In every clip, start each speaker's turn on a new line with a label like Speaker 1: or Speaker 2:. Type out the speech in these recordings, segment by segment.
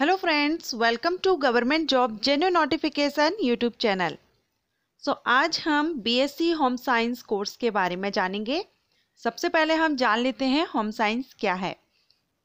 Speaker 1: hello friends welcome to government job genuine notification YouTube channel so आज हम BSc home science course के बारे में जानेंगे सबसे पहले हम जान लेते हैं होम साइंस क्या है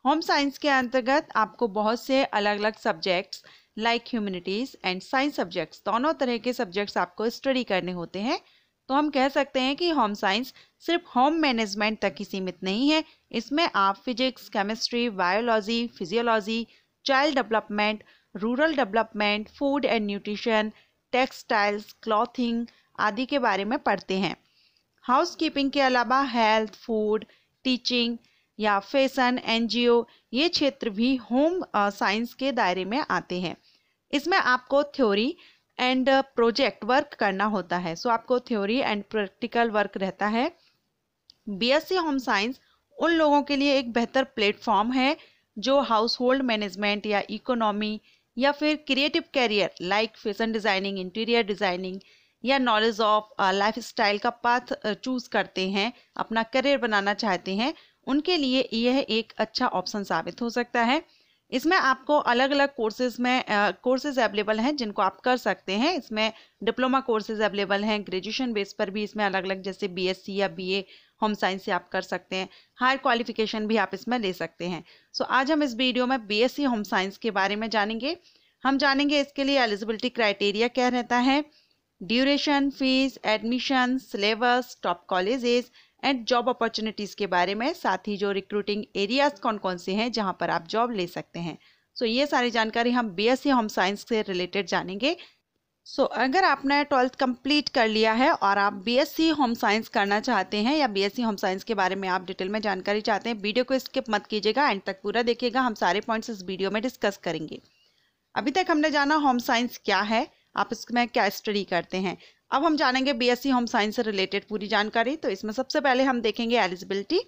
Speaker 1: होम साइंस के अंतर्गत आपको बहुत से अलग अलग subjects like humanities and science subjects दोनों तरह के सब्जेक्ट्स आपको स्टडी करने होते हैं तो हम कह सकते हैं कि होम साइंस सिर्फ होम मैनेजमेंट तक ही सीमित नहीं है इसमें आप physics chemistry biology physiology child development rural development food and nutrition textiles clothing आदि के बारे में पढ़ते हैं हाउसकीपिंग के अलावा हेल्थ फूड टीचिंग या फैशन एनजीओ ये क्षेत्र भी होम साइंस के दायरे में आते हैं इसमें आपको थ्योरी एंड प्रोजेक्ट वर्क करना होता है सो so, आपको थ्योरी एंड प्रैक्टिकल वर्क रहता है बीएससी होम साइंस उन लोगों के लिए एक बेहतर प्लेटफॉर्म है जो हाउस होल्ड मैनेजमेंट या इकोनॉमी या फिर creative career like fashion designing interior designing या नॉलेज ऑफ लाइफ स्टाइल का पाथ चूज़ uh, करते हैं अपना करियर बनाना चाहते हैं उनके लिए यह एक अच्छा ऑप्शन साबित हो सकता है इसमें आपको अलग अलग कोर्सेज में कोर्सेज अवेलेबल हैं जिनको आप कर सकते हैं इसमें डिप्लोमा कोर्सेज अवेलेबल हैं ग्रेजुएशन बेस पर भी इसमें अलग अलग जैसे बीएससी या बीए होम साइंस से आप कर सकते हैं हायर क्वालिफिकेशन भी आप इसमें ले सकते हैं सो so, आज हम इस वीडियो में बीएससी होम साइंस के बारे में जानेंगे हम जानेंगे इसके लिए एलिजिबिलिटी क्राइटेरिया क्या रहता है duration fees admission syllabus top colleges and job opportunities के बारे में साथ ही जो रिक्रूटिंग एरियाज कौन कौन से हैं जहाँ पर आप जॉब ले सकते हैं सो so, ये सारी जानकारी हम बी एस होम साइंस से रिलेटेड जानेंगे सो so, अगर आपने ट्वेल्थ कंप्लीट कर लिया है और आप बीएससी होम साइंस करना चाहते हैं या बीएससी होम साइंस के बारे में आप डिटेल में जानकारी चाहते हैं वीडियो को स्किप मत कीजिएगा एंड तक पूरा देखिएगा हम सारे पॉइंट्स इस वीडियो में डिस्कस करेंगे अभी तक हमने जाना होम साइंस क्या है आप इसमें क्या स्टडी करते हैं अब हम जानेंगे बीएससी होम साइंस से रिलेटेड पूरी जानकारी तो इसमें सबसे पहले हम देखेंगे एलिजिबिलिटी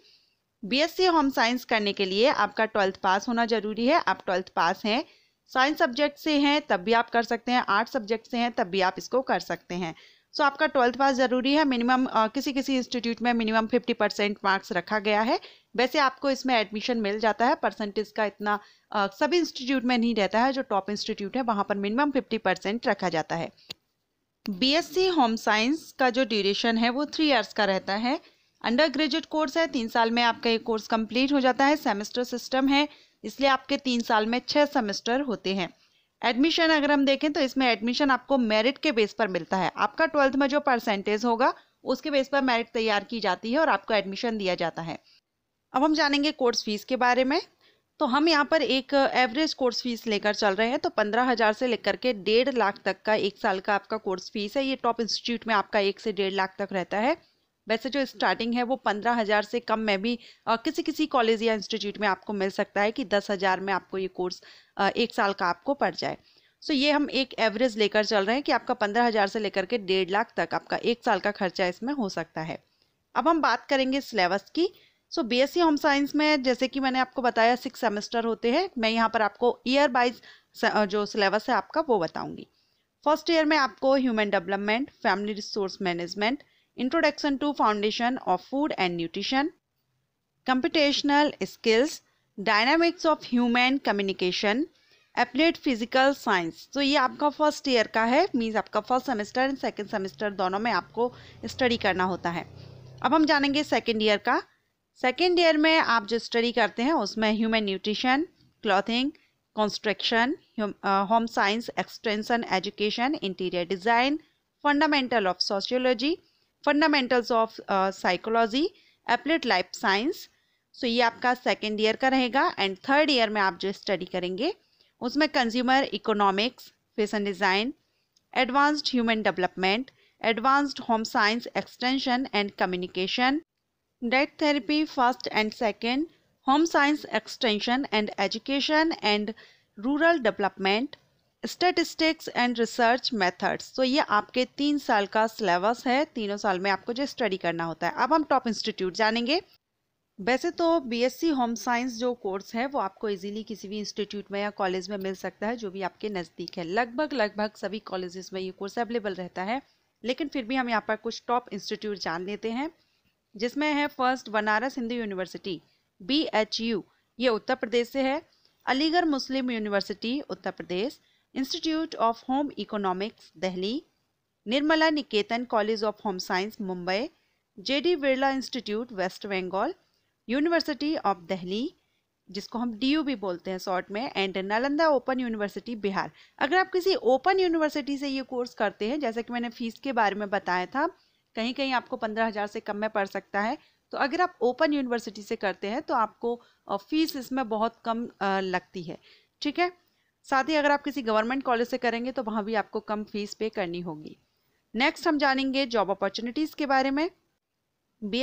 Speaker 1: बीएससी होम साइंस करने के लिए आपका ट्वेल्थ पास होना जरूरी है आप ट्वेल्थ पास हैं साइंस सब्जेक्ट से हैं तब भी आप कर सकते हैं आर्ट सब्जेक्ट से हैं तब भी आप इसको कर सकते हैं सो so, आपका ट्वेल्थ पास ज़रूरी है मिनिमम किसी किसी इंस्टीट्यूट में मिनिमम फिफ्टी परसेंट मार्क्स रखा गया है वैसे आपको इसमें एडमिशन मिल जाता है परसेंटेज का इतना आ, सभी इंस्टीट्यूट में नहीं रहता है जो टॉप इंस्टीट्यूट है वहाँ पर मिनिमम फिफ्टी परसेंट रखा जाता है बीएससी होम साइंस का जो ड्यूरेशन है वो थ्री इयर्स का रहता है अंडर ग्रेजुएट कोर्स है तीन साल में आपका ये कोर्स कंप्लीट हो जाता है सेमेस्टर सिस्टम है इसलिए आपके तीन साल में छः सेमेस्टर होते हैं एडमिशन अगर हम देखें तो इसमें एडमिशन आपको मेरिट के बेस पर मिलता है आपका ट्वेल्थ में जो परसेंटेज होगा उसके बेस पर मेरिट तैयार की जाती है और आपको एडमिशन दिया जाता है अब हम जानेंगे कोर्स फीस के बारे में तो हम यहाँ पर एक एवरेज कोर्स फीस लेकर चल रहे हैं तो पंद्रह हज़ार से लेकर के डेढ़ लाख तक का एक साल का आपका कोर्स फीस है ये टॉप इंस्टीट्यूट में आपका एक से डेढ़ लाख तक रहता है वैसे जो स्टार्टिंग है वो पंद्रह हज़ार से कम में भी आ, किसी किसी कॉलेज या इंस्टीट्यूट में आपको मिल सकता है कि दस हज़ार में आपको ये कोर्स आ, एक साल का आपको पड़ जाए सो ये हम एक एवरेज लेकर चल रहे हैं कि आपका पंद्रह हज़ार से लेकर के डेढ़ लाख तक आपका एक साल का खर्चा इसमें हो सकता है अब हम बात करेंगे सिलेबस की so B S C home science में जैसे कि मैंने आपको बताया सिक्स सेमेस्टर होते हैं मैं यहाँ पर आपको ईयर वाइज जो सिलेबस है आपका वो बताऊँगी फर्स्ट ईयर में आपको human development family resource management introduction to foundation of food and nutrition computational skills dynamics of human communication applied physical science तो ये आपका फर्स्ट ईयर का है मीन्स आपका first semester and second semester दोनों में आपको स्टडी करना होता है अब हम जानेंगे सेकेंड ईयर का सेकेंड ईयर में आप जो स्टडी करते हैं उसमें human nutrition clothing construction home science extension education interior design fundamental of sociology fundamentals of psychology applied life science so ये आपका सेकेंड ईयर का रहेगा एंड थर्ड ईयर में आप जो स्टडी करेंगे उसमें consumer economics fashion design advanced human development advanced home science extension and communication diet therapy first and second home science extension and education and rural development statistics and research methods तो ये आपके तीन साल का syllabus है तीनों साल में आपको जो स्टडी करना होता है अब हम टॉप इंस्टीट्यूट जानेंगे वैसे तो बीएससी होम साइंस जो कोर्स है वो आपको इजीली किसी भी इंस्टीट्यूट में या कॉलेज में मिल सकता है जो भी आपके नज़दीक है लगभग लगभग सभी कॉलेजेस में ये कोर्स अवेलेबल रहता है लेकिन फिर भी हम यहाँ पर कुछ टॉप इंस्टीट्यूट जान लेते हैं जिसमें है first Banaras Hindu University B H U ये उत्तर प्रदेश से है Aligarh Muslim University Uttar Pradesh Institute of Home Economics Delhi Nirmala Niketan College of Home Science Mumbai J D Birla Institute West Bengal University of Delhi जिसको हम डी भी बोलते हैं शॉर्ट में and Nalanda Open University Bihar अगर आप किसी ओपन यूनिवर्सिटी से ये कोर्स करते हैं जैसे कि मैंने फीस के बारे में बताया था कहीं कहीं आपको पंद्रह हज़ार से कम में पड़ सकता है तो अगर आप ओपन यूनिवर्सिटी से करते हैं तो आपको फीस इसमें बहुत कम लगती है ठीक है साथ ही अगर आप किसी गवर्नमेंट कॉलेज से करेंगे तो वहाँ भी आपको कम फीस पे करनी होगी नेक्स्ट हम जानेंगे जॉब अपॉर्चुनिटीज़ के बारे में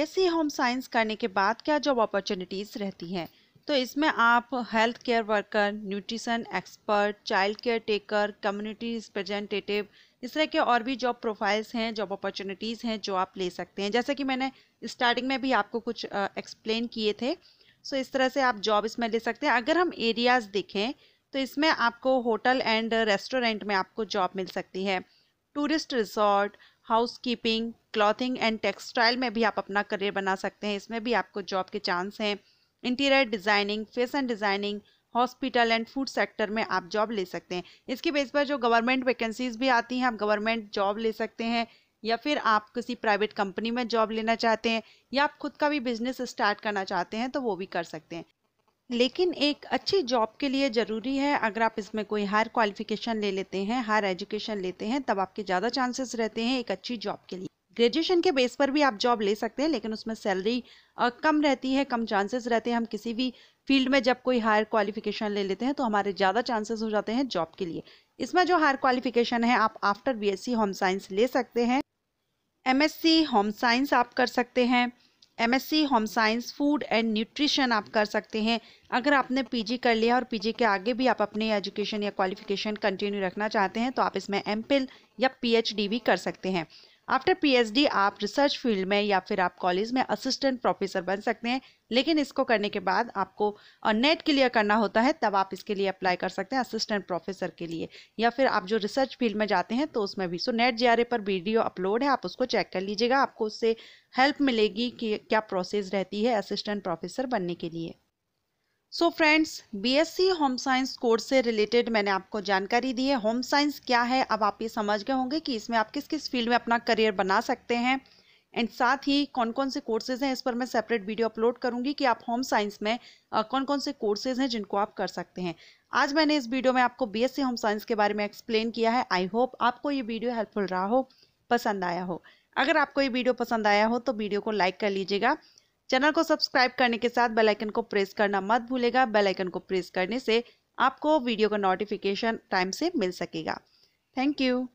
Speaker 1: सी होम साइंस करने के बाद क्या जॉब अपॉर्चुनिटीज़ रहती हैं तो इसमें आप health care worker nutrition expert child care taker community representative इस तरह के और भी जॉब प्रोफाइल्स हैं जॉब अपॉर्चुनिटीज़ हैं जो आप ले सकते हैं जैसे कि मैंने स्टार्टिंग में भी आपको कुछ एक्सप्लेन किए थे सो इस तरह से आप जॉब इसमें ले सकते हैं अगर हम एरियाज़ देखें तो इसमें आपको होटल एंड रेस्टोरेंट में आपको जॉब मिल सकती है tourist resort housekeeping clothing and textile में भी आप अपना करियर बना सकते हैं इसमें भी आपको जॉब के चांस हैं interior designing fashion designing hospital and food sector में आप जॉब ले सकते हैं इसके बेस पर जो गवर्नमेंट वैकेंसीज भी आती हैं आप गवर्नमेंट जॉब ले सकते हैं या फिर आप किसी प्राइवेट कंपनी में जॉब लेना चाहते हैं या आप खुद का भी बिजनेस स्टार्ट करना चाहते हैं तो वो भी कर सकते हैं लेकिन एक अच्छी जॉब के लिए ज़रूरी है अगर आप इसमें कोई हायर क्वालिफिकेशन ले लेते हैं हायर एजुकेशन लेते हैं तब आपके ज़्यादा चांसेस रहते हैं एक अच्छी जॉब के लिए ग्रेजुएशन के बेस पर भी आप जॉब ले सकते हैं लेकिन उसमें सैलरी कम रहती है कम चांसेस रहते हैं हम किसी भी फील्ड में जब कोई हायर क्वालिफिकेशन ले लेते हैं तो हमारे ज़्यादा चांसेस हो जाते हैं जॉब के लिए इसमें जो हायर क्वालिफिकेशन है आप आफ्टर बीएससी होम साइंस ले सकते हैं एमएससी होम साइंस आप कर सकते हैं MSc home science food and nutrition आप कर सकते हैं अगर आपने पीजी कर लिया और पीजी के आगे भी आप अपने एजुकेशन या क्वालिफिकेशन कंटिन्यू रखना चाहते हैं तो आप इसमें एम या पी भी कर सकते हैं आफ्टर पीएचडी आप रिसर्च फील्ड में या फिर आप कॉलेज में असिस्टेंट प्रोफेसर बन सकते हैं लेकिन इसको करने के बाद आपको नेट क्लियर करना होता है तब आप इसके लिए अप्लाई कर सकते हैं असिस्टेंट प्रोफेसर के लिए या फिर आप जो रिसर्च फील्ड में जाते हैं तो उसमें भी सो नेट जे पर वीडियो अपलोड है आप उसको चेक कर लीजिएगा आपको उससे हेल्प मिलेगी कि क्या प्रोसेस रहती है असिस्टेंट प्रोफेसर बनने के लिए so friends BSc home science course से रिलेटेड मैंने आपको जानकारी दी है होम साइंस क्या है अब आप ये समझ गए होंगे कि इसमें आप किस किस फील्ड में अपना करियर बना सकते हैं एंड साथ ही कौन कौन से कोर्सेज हैं इस पर मैं सेपरेट वीडियो अपलोड करूंगी कि आप होम साइंस में कौन कौन से कोर्सेज हैं जिनको आप कर सकते हैं आज मैंने इस वीडियो में आपको बी होम साइंस के बारे में एक्सप्लेन किया है आई होप आपको ये वीडियो हेल्पफुल रहा हो पसंद आया हो अगर आपको ये वीडियो पसंद आया हो तो वीडियो को लाइक कर लीजिएगा चैनल को सब्सक्राइब करने के साथ बेल आइकन को प्रेस करना मत भूलेगा बेल आइकन को प्रेस करने से आपको वीडियो का नोटिफिकेशन टाइम से मिल सकेगा थैंक यू